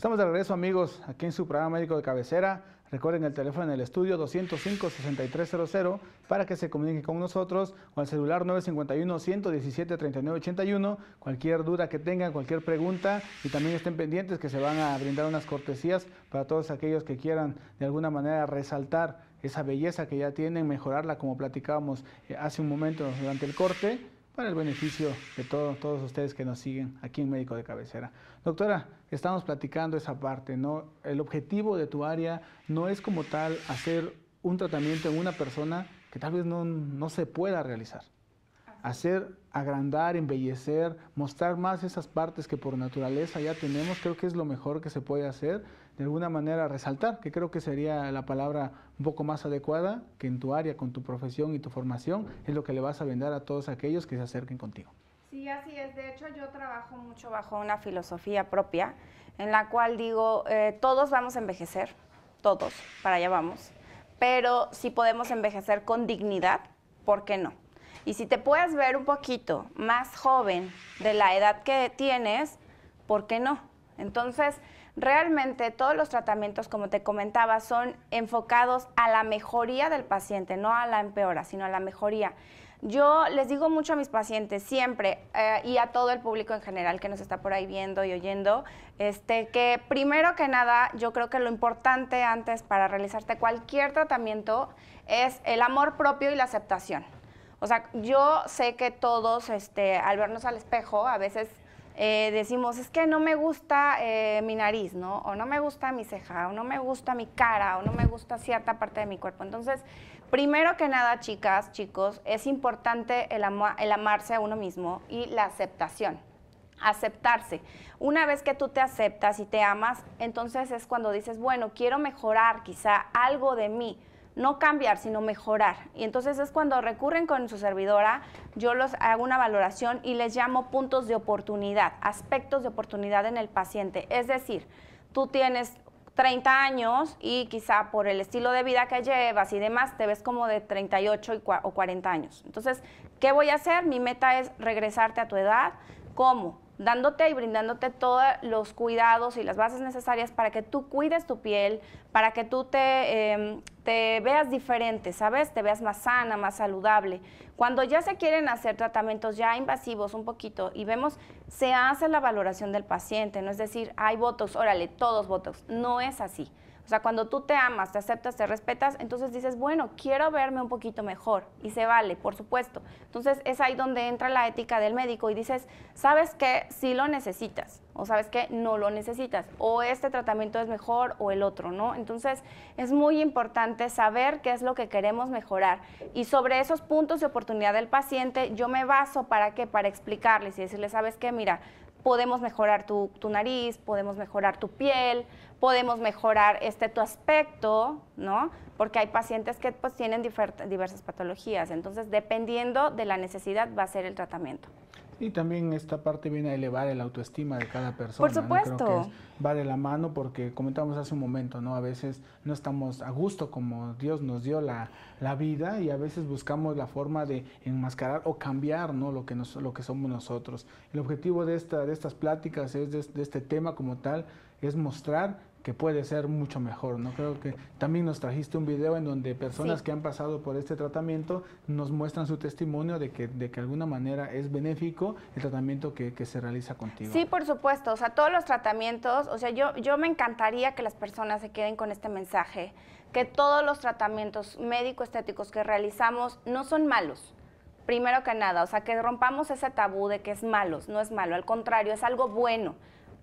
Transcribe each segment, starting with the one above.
estamos de regreso amigos aquí en su programa médico de cabecera. Recuerden el teléfono en el estudio 205-6300 para que se comunique con nosotros o al celular 951-117-3981. Cualquier duda que tengan, cualquier pregunta y también estén pendientes que se van a brindar unas cortesías para todos aquellos que quieran de alguna manera resaltar esa belleza que ya tienen, mejorarla como platicábamos eh, hace un momento durante el corte para el beneficio de todos ustedes que nos siguen aquí en Médico de Cabecera. Doctora, estamos platicando esa parte, ¿no? El objetivo de tu área no es como tal hacer un tratamiento en una persona que tal vez no, no se pueda realizar. Hacer, agrandar, embellecer, mostrar más esas partes que por naturaleza ya tenemos, creo que es lo mejor que se puede hacer de alguna manera resaltar, que creo que sería la palabra un poco más adecuada, que en tu área, con tu profesión y tu formación, es lo que le vas a vender a todos aquellos que se acerquen contigo. Sí, así es. De hecho, yo trabajo mucho bajo una filosofía propia, en la cual digo, eh, todos vamos a envejecer, todos, para allá vamos, pero si podemos envejecer con dignidad, ¿por qué no? Y si te puedes ver un poquito más joven de la edad que tienes, ¿por qué no? Entonces, Realmente todos los tratamientos, como te comentaba, son enfocados a la mejoría del paciente, no a la empeora, sino a la mejoría. Yo les digo mucho a mis pacientes siempre eh, y a todo el público en general que nos está por ahí viendo y oyendo, este, que primero que nada yo creo que lo importante antes para realizarte cualquier tratamiento es el amor propio y la aceptación. O sea, yo sé que todos, este, al vernos al espejo, a veces eh, decimos, es que no me gusta eh, mi nariz, ¿no? O no me gusta mi ceja, o no me gusta mi cara, o no me gusta cierta parte de mi cuerpo. Entonces, primero que nada, chicas, chicos, es importante el, el amarse a uno mismo y la aceptación aceptarse. Una vez que tú te aceptas y te amas, entonces es cuando dices, bueno, quiero mejorar quizá algo de mí, no cambiar, sino mejorar. Y entonces es cuando recurren con su servidora, yo los hago una valoración y les llamo puntos de oportunidad, aspectos de oportunidad en el paciente. Es decir, tú tienes 30 años y quizá por el estilo de vida que llevas y demás, te ves como de 38 o 40 años. Entonces, ¿qué voy a hacer? Mi meta es regresarte a tu edad. ¿Cómo? dándote y brindándote todos los cuidados y las bases necesarias para que tú cuides tu piel, para que tú em, te, veas diferente, ¿sabes? Te veas más sana, más saludable. Cuando ya se quieren hacer tratamientos ya invasivos un poquito y vemos, se hace la valoración del paciente, no es decir, hay Botox, órale, todos Botox. No es así sea, cuando tú te amas, te aceptas, te respetas, entonces dices, bueno, quiero verme un poquito mejor y se vale, por supuesto. Entonces es ahí donde entra la ética del médico y dices, sabes que sí lo necesitas o sabes que no lo necesitas o este tratamiento es mejor o el otro, ¿no? Entonces es muy importante saber qué es lo que queremos mejorar y sobre esos puntos de oportunidad del paciente yo me baso para qué, para explicarles y decirles, sabes qué? mira, podemos mejorar tu, tu, nariz, podemos mejorar tu piel, podemos mejorar este, tu aspecto, ¿no? Porque hay pacientes que pues, tienen diversas patologías. Entonces, dependiendo de la necesidad, va a ser el tratamiento. Y también esta parte viene a elevar el autoestima de cada persona. Por supuesto. Creo que va de la mano porque comentamos hace un momento, ¿no? A veces no estamos a gusto como Dios nos dio la, vida y a veces buscamos la forma de enmascarar o cambiar, ¿no? Lo que, lo que somos nosotros. El objetivo de, esta, de estas pláticas, es de este tema como tal, es mostrar que puede ser mucho mejor, ¿no? Creo que también nos trajiste un video en donde personas que han pasado por este tratamiento nos muestran su testimonio de que de que alguna manera es benéfico el tratamiento que, se realiza contigo. Sí, por supuesto, o sea, todos los tratamientos, o sea, yo, yo me encantaría que las personas se queden con este mensaje, que todos los tratamientos médico-estéticos que realizamos no son malos, primero que nada, o sea, que rompamos ese tabú de que es malos, no es malo, al contrario, es algo bueno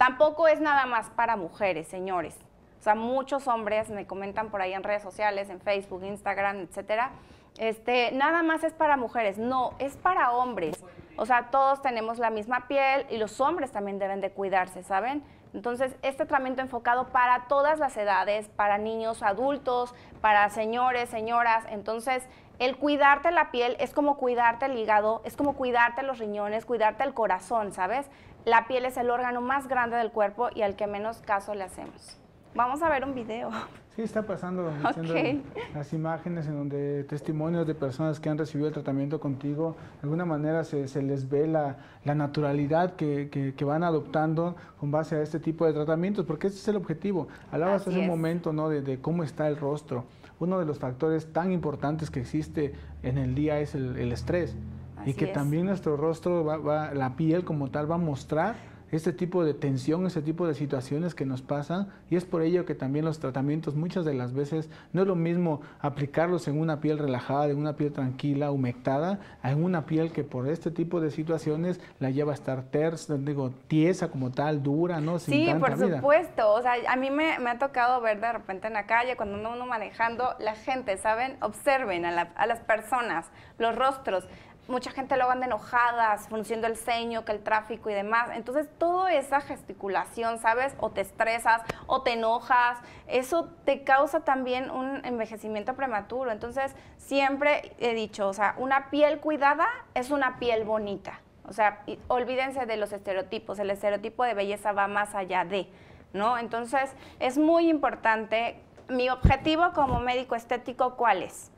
Tampoco es nada más para mujeres, señores. O sea, muchos hombres me comentan por ahí en redes sociales, en Facebook, Instagram, etcétera. Este, nada más es para mujeres, no, es para hombres. O sea, todos tenemos la misma piel y los hombres también deben de cuidarse, ¿saben? Entonces, este tratamiento enfocado para todas las edades, para niños, adultos, para señores, señoras. Entonces, el cuidarte la piel es como cuidarte el hígado, es como cuidarte los riñones, cuidarte el corazón, ¿sabes? La piel es el órgano más grande del cuerpo y al que menos caso le hacemos. Vamos a ver un video. Sí, está pasando okay. las imágenes en donde testimonios de personas que han recibido el tratamiento contigo, de alguna manera se, les ve la, naturalidad que, van adoptando con base a este tipo de tratamientos, porque ese es el objetivo. Hablabas hace un momento ¿no? de, cómo está el rostro. Uno de los factores tan importantes que existe en el día es el, el estrés y que también nuestro rostro, va, la piel como tal va a mostrar este tipo de tensión, este tipo de situaciones que nos pasan y es por ello que también los tratamientos muchas de las veces no es lo mismo aplicarlos en una piel relajada, en una piel tranquila, humectada, en una piel que por este tipo de situaciones la lleva a estar tersa, digo, tiesa como tal, dura, ¿no? Sin sí, por supuesto, o sea, a mí me, me, ha tocado ver de repente en la calle, cuando uno, uno manejando, la gente, ¿saben? Observen a, a las personas, los rostros mucha gente lo van de enojadas, funcionando el ceño, que el tráfico y demás. Entonces, toda esa gesticulación, ¿sabes? O te estresas, o te enojas, eso te causa también un envejecimiento prematuro. Entonces, siempre he dicho, o sea, una piel cuidada es una piel bonita. O sea, olvídense de los estereotipos, el estereotipo de belleza va más allá de, ¿no? Entonces, es muy importante. Mi objetivo como médico estético, ¿cuál es?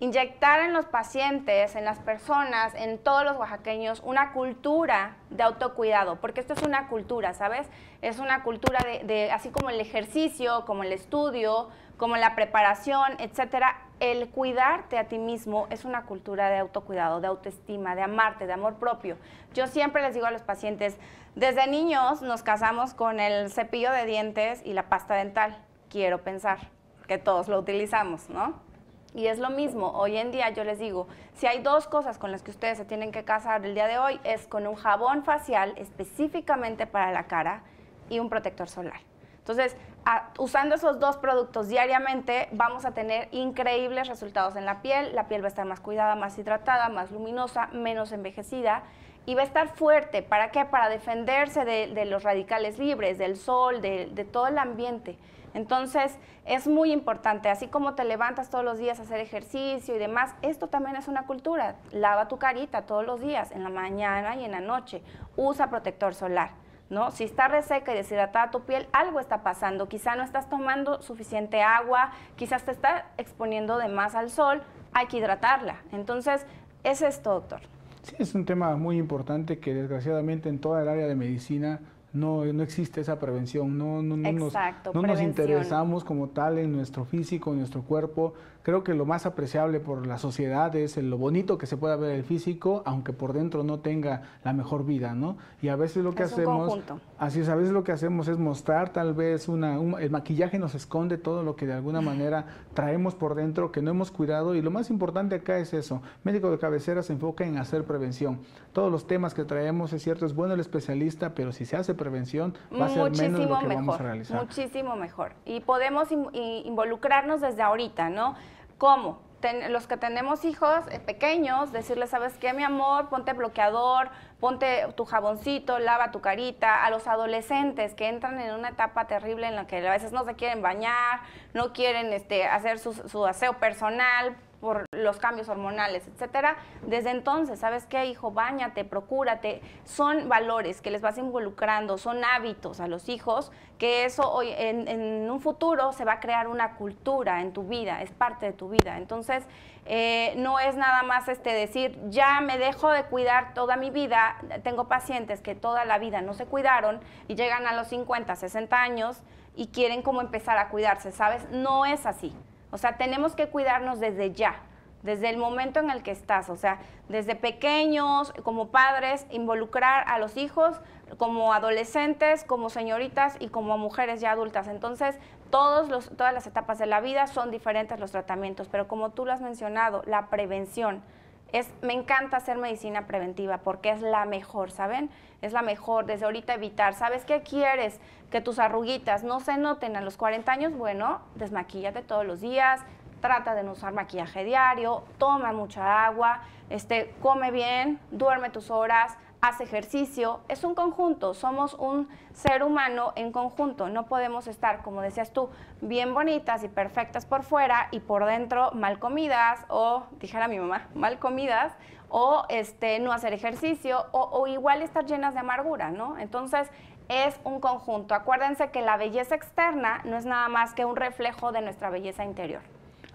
inyectar en los pacientes, en las personas, en todos los oaxaqueños, una cultura de autocuidado, porque esto es una cultura, ¿sabes? Es una cultura de, así como el ejercicio, como el estudio, como la preparación, etcétera. El cuidarte a ti mismo es una cultura de autocuidado, de autoestima, de amarte, de amor propio. Yo siempre les digo a los pacientes, desde niños nos casamos con el cepillo de dientes y la pasta dental. Quiero pensar que todos lo utilizamos, ¿no? Y es lo mismo, hoy en día yo les digo, si hay dos cosas con las que ustedes se tienen que casar el día de hoy, es con un jabón facial específicamente para la cara y un protector solar. Entonces, usando esos dos productos diariamente, vamos a tener increíbles resultados en la piel. La piel va a estar más cuidada, más hidratada, más luminosa, menos envejecida y va a estar fuerte. ¿Para qué? Para defenderse de, los radicales libres, del sol, de, todo el ambiente. Entonces, es muy importante, así como te levantas todos los días a hacer ejercicio y demás, esto también es una cultura. Lava tu carita todos los días, en la mañana y en la noche. Usa protector solar. ¿No? Si está reseca y deshidratada tu piel, algo está pasando. Quizá no estás tomando suficiente agua, quizás te está exponiendo de más al sol, hay que hidratarla. Entonces, es esto, doctor. Sí, es un tema muy importante que desgraciadamente en toda el área de medicina no, no existe esa prevención, no, no, no nos interesamos como tal en nuestro físico, en nuestro cuerpo, Creo que lo más apreciable por la sociedad es lo bonito que se pueda ver el físico, aunque por dentro no tenga la mejor vida, ¿no? Y a veces lo que hacemos, así es, a veces lo que hacemos es mostrar tal vez una, el maquillaje nos esconde todo lo que de alguna manera traemos por dentro que no hemos cuidado y lo más importante acá es eso. Médico de cabecera se enfoca en hacer prevención. Todos los temas que traemos es cierto, es bueno el especialista, pero si se hace prevención va a ser Muchísimo mejor, Muchísimo mejor. Y podemos involucrarnos desde ahorita, ¿no? ¿Cómo? los que tenemos hijos eh, pequeños, decirles, ¿sabes qué, mi amor? Ponte bloqueador, ponte tu jaboncito, lava tu carita. A los adolescentes que entran en una etapa terrible en la que a veces no se quieren bañar, no quieren este, hacer su, su aseo personal, los cambios hormonales, etcétera, desde entonces, ¿sabes qué, hijo? Báñate, procúrate. Son valores que les vas involucrando, son hábitos a los hijos, que eso hoy, en, un futuro se va a crear una cultura en tu vida, es parte de tu vida. Entonces, eh, no es nada más este decir, ya me dejo de cuidar toda mi vida, tengo pacientes que toda la vida no se cuidaron y llegan a los 50, 60 años y quieren como empezar a cuidarse, ¿sabes? No es así. O sea, tenemos que cuidarnos desde ya desde el momento en el que estás, o sea, desde pequeños, como padres, involucrar a los hijos, como adolescentes, como señoritas y como mujeres ya adultas. Entonces, todas las etapas de la vida son diferentes los tratamientos, pero como tú lo has mencionado, la prevención. Es, me encanta hacer medicina preventiva porque es la mejor, ¿saben? Es la mejor, desde ahorita evitar. ¿Sabes qué quieres? Que tus arruguitas no se noten a los 40 años. Bueno, desmaquíllate todos los días, trata de no usar maquillaje diario, toma mucha agua, este, come bien, duerme tus horas, haz ejercicio, es un conjunto, somos un ser humano en conjunto, no podemos estar, como decías tú, bien bonitas y perfectas por fuera y por dentro mal comidas o, dijera mi mamá, mal comidas o este, no hacer ejercicio o, o igual estar llenas de amargura, ¿no? Entonces es un conjunto. Acuérdense que la belleza externa no es nada más que un reflejo de nuestra belleza interior.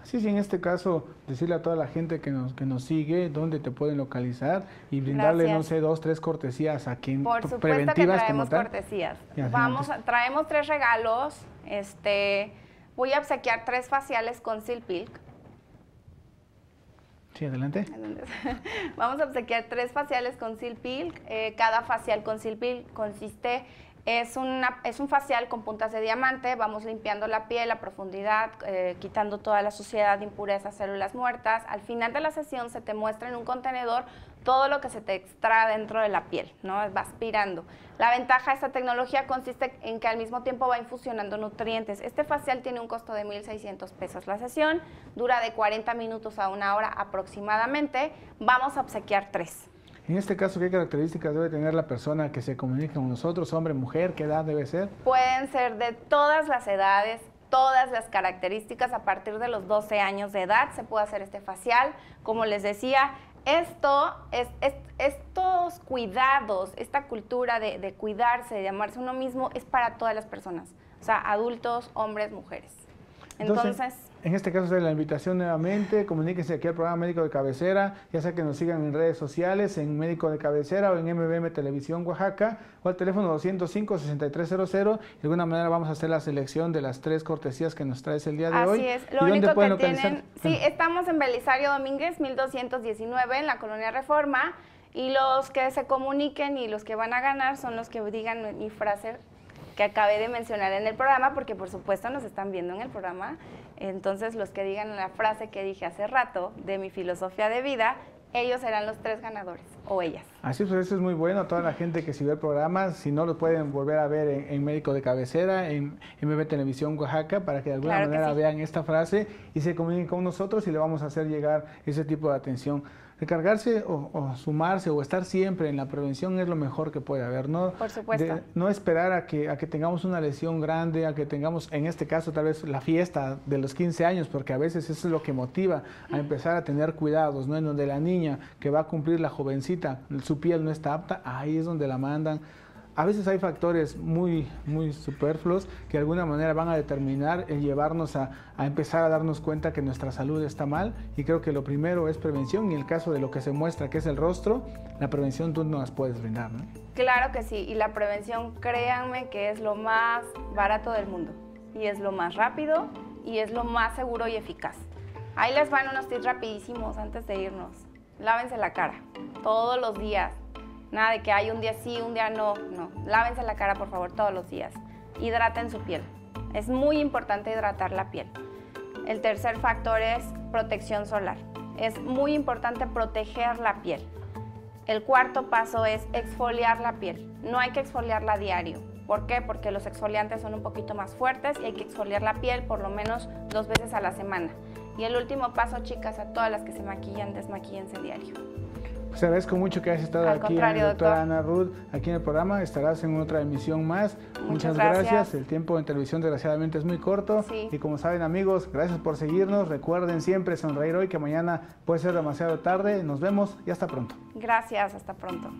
Sí, sí, en este caso, decirle a toda la gente que nos, que nos sigue dónde te pueden localizar y brindarle, no sé, dos, tres cortesías a quien Por supuesto que traemos cortesías. Vamos, traemos tres regalos. Este, voy a obsequiar tres faciales con Silpilk. Sí, adelante. Vamos a obsequiar tres faciales con Silpilk. Eh, cada facial con Silpilk consiste es, un facial con puntas de diamante, vamos limpiando la piel a profundidad, eh, quitando toda la suciedad, impurezas, células muertas. Al final de la sesión se te muestra en un contenedor todo lo que se te extrae dentro de la piel, ¿no? Va aspirando. La ventaja de esta tecnología consiste en que al mismo tiempo va infusionando nutrientes. Este facial tiene un costo de 1.600 pesos la sesión, dura de 40 minutos a una hora aproximadamente. Vamos a obsequiar tres. En este caso, ¿qué características debe tener la persona que se comunica con nosotros, hombre, mujer? ¿Qué edad debe ser? Pueden ser de todas las edades, todas las características. A partir de los 12 años de edad se puede hacer este facial. Como les decía, esto, es, estos cuidados, esta cultura de, cuidarse, de amarse uno mismo, es para todas las personas. O sea, adultos, hombres, mujeres. Entonces en este caso, de la invitación nuevamente, comuníquense aquí al programa Médico de Cabecera, ya sea que nos sigan en redes sociales, en Médico de Cabecera o en MBM Televisión Oaxaca, o al teléfono 205-6300. De alguna manera vamos a hacer la selección de las tres cortesías que nos traes el día de hoy. Así es, lo único que tienen, sí, estamos en Belisario Domínguez, 1219, en la Colonia Reforma, y los que se comuniquen y los que van a ganar son los que digan mi frase que acabé de mencionar en el programa, porque por supuesto nos están viendo en el programa. Entonces, los que digan la frase que dije hace rato de mi filosofía de vida, ellos serán los tres ganadores o ellas. Así pues, eso es muy bueno. Toda la gente que si ve el programa, si no lo pueden volver a ver en, Médico de Cabecera, en MB Televisión Oaxaca, para que de alguna manera vean esta frase y se comuniquen con nosotros y le vamos a hacer llegar ese tipo de atención recargarse o, sumarse o estar siempre en la prevención es lo mejor que puede haber, ¿no? Por supuesto. no esperar a que, a que tengamos una lesión grande, a que tengamos, en este caso, tal vez la fiesta de los 15 años, porque a veces eso es lo que motiva a empezar a tener cuidados, ¿no? En donde la niña que va a cumplir la jovencita, su piel no está apta, ahí es donde la mandan a veces hay factores muy, muy superfluos que de alguna manera van a determinar el llevarnos a, empezar a darnos cuenta que nuestra salud está mal y creo que lo primero es prevención y el caso de lo que se muestra que es el rostro, la prevención tú no las puedes brindar. Claro que sí, y la prevención créanme que es lo más barato del mundo y es lo más rápido y es lo más seguro y eficaz. Ahí les van unos tips rapidísimos antes de irnos. Lávense la cara todos los días, Nada de que hay un día sí, un día no, no. Lávense la cara, por favor, todos los días. Hidraten su piel. Es muy importante hidratar la piel. El tercer factor es protección solar. Es muy importante proteger la piel. El cuarto paso es exfoliar la piel. No hay que exfoliarla diario. ¿Por qué? Porque los exfoliantes son un poquito más fuertes y hay que exfoliar la piel por lo menos dos veces a la semana. Y el último paso, chicas, a todas las que se maquillan, desmaquíllense diario. Se pues agradezco mucho que hayas estado aquí, doctora Ana Ruth, aquí en el programa. Estarás en otra emisión más. Muchas, gracias. El tiempo de televisión desgraciadamente es muy corto. Y como saben amigos, gracias por seguirnos. Recuerden siempre sonreír hoy que mañana puede ser demasiado tarde. Nos vemos y hasta pronto. Gracias, hasta pronto.